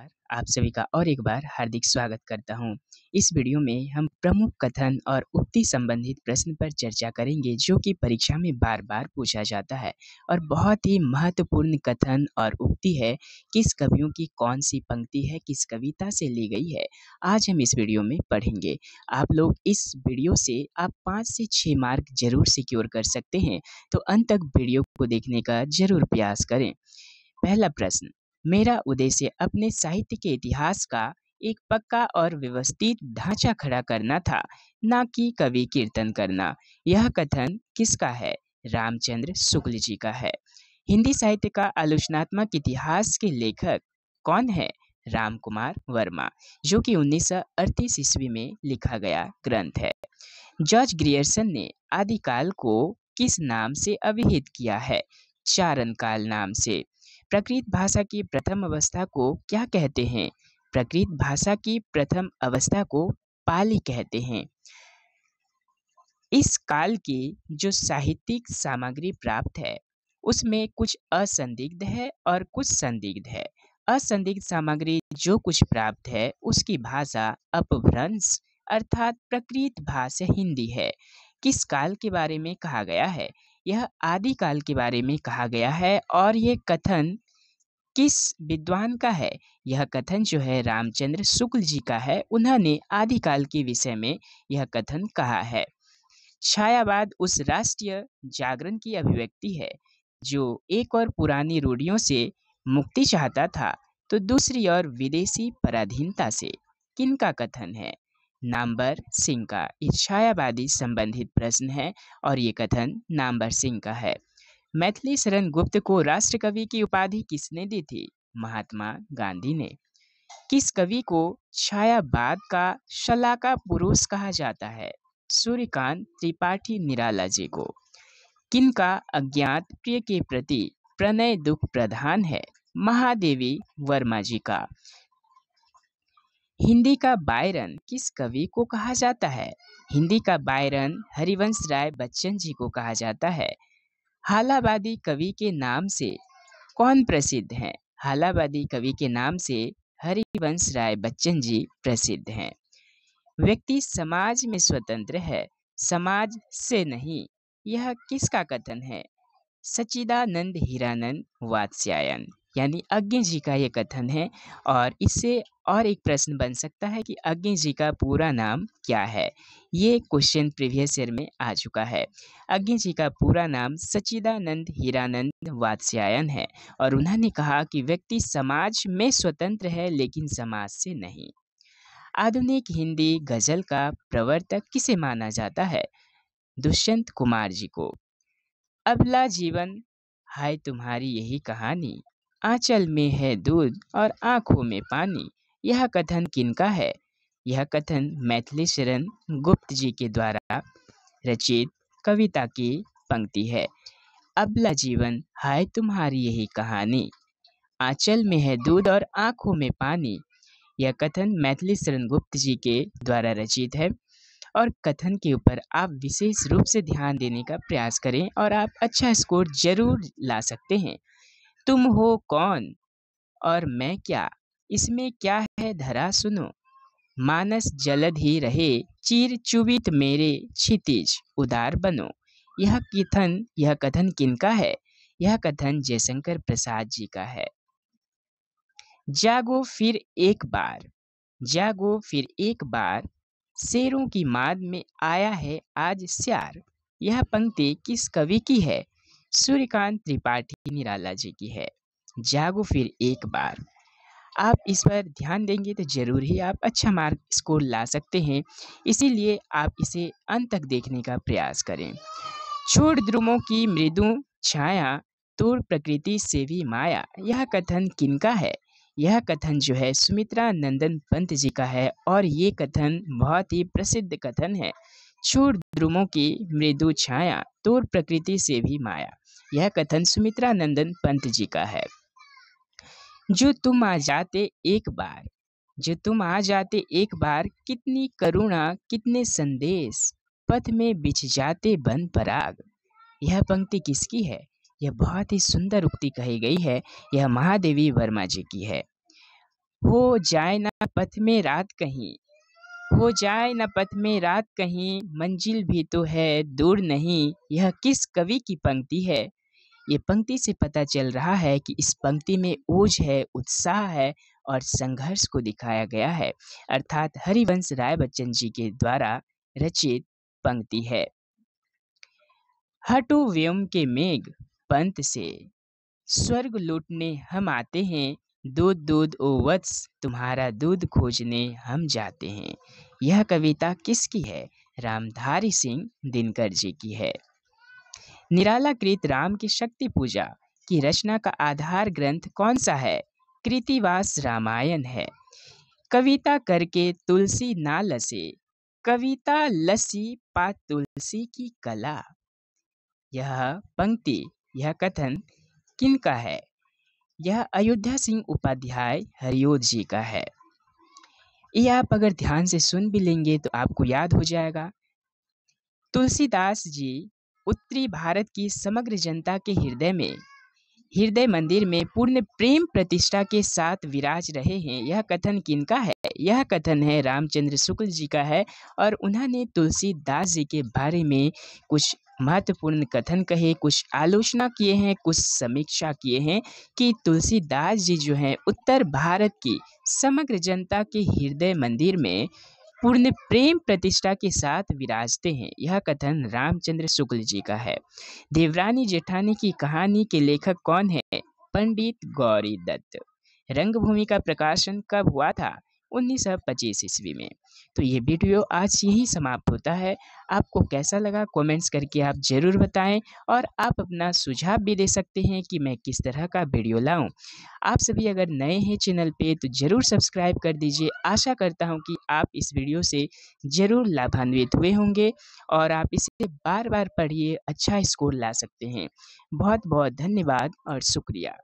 नमस्कार आप सभी का और एक बार हार्दिक स्वागत करता हूँ इस वीडियो में हम प्रमुख कथन और उक्ति संबंधित प्रश्न पर चर्चा करेंगे जो कि परीक्षा में बार बार पूछा जाता है और बहुत ही महत्वपूर्ण कथन और उक्ति है किस कवियों की कौन सी पंक्ति है किस कविता से ली गई है आज हम इस वीडियो में पढ़ेंगे आप लोग इस वीडियो से आप पाँच से छः मार्क जरूर सिक्योर कर सकते हैं तो अंत तक वीडियो को देखने का जरूर प्रयास करें पहला प्रश्न मेरा उद्देश्य अपने साहित्य के इतिहास का एक पक्का और व्यवस्थित ढांचा खड़ा करना था न कि कवि कीर्तन करना यह कथन किसका है रामचंद्र शुक्ल जी का है हिंदी साहित्य का आलोचनात्मक इतिहास के लेखक कौन है राम कुमार वर्मा जो कि उन्नीस ईस्वी में लिखा गया ग्रंथ है जॉर्ज ग्रियर्सन ने आदिकाल को किस नाम से अभिहित किया है चारण काल नाम से प्रकृत भाषा की प्रथम अवस्था को क्या कहते हैं प्रकृत भाषा की प्रथम अवस्था को पाली कहते हैं इस काल की जो साहित्यिक सामग्री प्राप्त है उसमें कुछ असंदिग्ध है और कुछ संदिग्ध है असंदिग्ध सामग्री जो कुछ प्राप्त है उसकी भाषा अपभ्रंश अर्थात प्रकृत भाषा हिंदी है किस काल के बारे में कहा गया है यह आदिकाल के बारे में कहा गया है और यह कथन किस विद्वान का है यह कथन जो है रामचंद्र शुक्ल जी का है उन्होंने आदिकाल के विषय में यह कथन कहा है छायावाद उस राष्ट्रीय जागरण की अभिव्यक्ति है जो एक और पुरानी रूढ़ियों से मुक्ति चाहता था तो दूसरी ओर विदेशी पराधीनता से किनका कथन है नामवर सिंह का छायावादी संबंधित प्रश्न है और ये कथन नामवर सिंह का है मैथिली शरण गुप्त को राष्ट्र कवि की उपाधि किसने दी थी महात्मा गांधी ने किस कवि को छायावाद का शलाका पुरुष कहा जाता है सूर्यकांत त्रिपाठी निराला जी को किनका अज्ञात प्रिय के प्रति प्रणय दुख प्रधान है महादेवी वर्मा जी का हिंदी का बायरन किस कवि को कहा जाता है हिंदी का बायरन हरिवंश राय बच्चन जी को कहा जाता है हालाबादी कवि के नाम से कौन प्रसिद्ध हैं हालाबादी कवि के नाम से हरिवंश राय बच्चन जी प्रसिद्ध हैं व्यक्ति समाज में स्वतंत्र है समाज से नहीं यह किसका कथन है सचिदानंद हीरानंद वात्स्यायन यानी अज्ञ जी का ये कथन है और इससे और एक प्रश्न बन सकता है कि अज्ञ जी का पूरा नाम क्या है ये क्वेश्चन प्रीवियस ईयर में आ चुका है अज्ञ जी का पूरा नाम सचिदानंद हीरानंद वात्स्यायन है और उन्होंने कहा कि व्यक्ति समाज में स्वतंत्र है लेकिन समाज से नहीं आधुनिक हिंदी गजल का प्रवर्तक किसे माना जाता है दुष्यंत कुमार जी को अबला जीवन हाय तुम्हारी यही कहानी आंचल में है दूध और आंखों में पानी यह कथन किनका है यह कथन मैथिली शरण गुप्त जी के द्वारा रचित कविता की पंक्ति है अबला जीवन हाय तुम्हारी यही कहानी आंचल में है दूध और आंखों में पानी यह कथन मैथिली शरण गुप्त जी के द्वारा रचित है और कथन के ऊपर आप विशेष रूप से ध्यान देने का प्रयास करें और आप अच्छा स्कोर जरूर ला सकते हैं तुम हो कौन और मैं क्या इसमें क्या है धरा सुनो मानस जलद ही रहे चीर चुबित मेरे क्षितिज उदार बनो यह कथन यह कथन किनका है यह कथन जयशंकर प्रसाद जी का है जागो फिर एक बार जागो फिर एक बार शेरों की माद में आया है आज श्यार यह पंक्ति किस कवि की है सूर्यकांत त्रिपाठी निराला जी की है जागो फिर एक बार आप इस पर ध्यान देंगे तो ज़रूर ही आप अच्छा मार्क स्कोर ला सकते हैं इसीलिए आप इसे अंत तक देखने का प्रयास करें छोड़ द्रुमों की मृदु छाया तोड़ प्रकृति से भी माया यह कथन किनका है यह कथन जो है सुमित्रा नंदन पंत जी का है और ये कथन बहुत ही प्रसिद्ध कथन है छोट द्रुमों की मृदु छाया तोड़ प्रकृति से भी माया यह कथन सुमित्रा नंदन पंत जी का है जो तुम आ जाते एक बार जो तुम आ जाते एक बार कितनी करुणा कितने संदेश पथ में बिछ जाते बन पराग यह पंक्ति किसकी है यह बहुत ही सुंदर उक्ति कही गई है यह महादेवी वर्मा जी की है हो जाए ना पथ में रात कहीं हो जाए ना पथ में रात कहीं मंजिल भी तो है दूर नहीं यह किस कवि की पंक्ति है ये पंक्ति से पता चल रहा है कि इस पंक्ति में ओझ है उत्साह है और संघर्ष को दिखाया गया है अर्थात हरिवंश राय बच्चन जी के द्वारा रचित पंक्ति है हटो व्योम के मेघ पंत से स्वर्ग लूटने हम आते हैं दूध दूध ओ वत्स तुम्हारा दूध खोजने हम जाते हैं यह कविता किसकी है रामधारी सिंह दिनकर जी की है निराला कृत राम की शक्ति पूजा की रचना का आधार ग्रंथ कौन सा है कृतिवास रामायण है कविता करके तुलसी ना लसे कविता लसी पा तुलसी की कला यह पंक्ति यह कथन किन का है यह अयोध्या सिंह उपाध्याय हरिओद जी का है ये आप अगर ध्यान से सुन भी लेंगे तो आपको याद हो जाएगा तुलसीदास जी उत्तरी भारत की समग्र जनता के हृदय में हृदय मंदिर में पूर्ण प्रेम प्रतिष्ठा के साथ विराज रहे हैं यह कथन किनका है यह कथन है रामचंद्र शुक्ल जी का है और उन्होंने तुलसीदास जी के बारे में कुछ महत्वपूर्ण कथन कहे कुछ आलोचना किए हैं कुछ समीक्षा किए हैं कि तुलसीदास जी जो हैं उत्तर भारत की समग्र जनता के हृदय मंदिर में पूर्ण प्रेम प्रतिष्ठा के साथ विराजते हैं यह कथन रामचंद्र शुक्ल जी का है देवरानी जेठानी की कहानी के लेखक कौन है पंडित गौरी दत्त रंगभूमि का प्रकाशन कब हुआ था उन्नीस सौ पच्चीस ईस्वी में तो ये वीडियो आज यही समाप्त होता है आपको कैसा लगा कमेंट्स करके आप ज़रूर बताएं और आप अपना सुझाव भी दे सकते हैं कि मैं किस तरह का वीडियो लाऊं। आप सभी अगर नए हैं चैनल पे तो ज़रूर सब्सक्राइब कर दीजिए आशा करता हूं कि आप इस वीडियो से ज़रूर लाभान्वित हुए होंगे और आप इसे बार बार पढ़िए अच्छा स्कोर ला सकते हैं बहुत बहुत धन्यवाद और शुक्रिया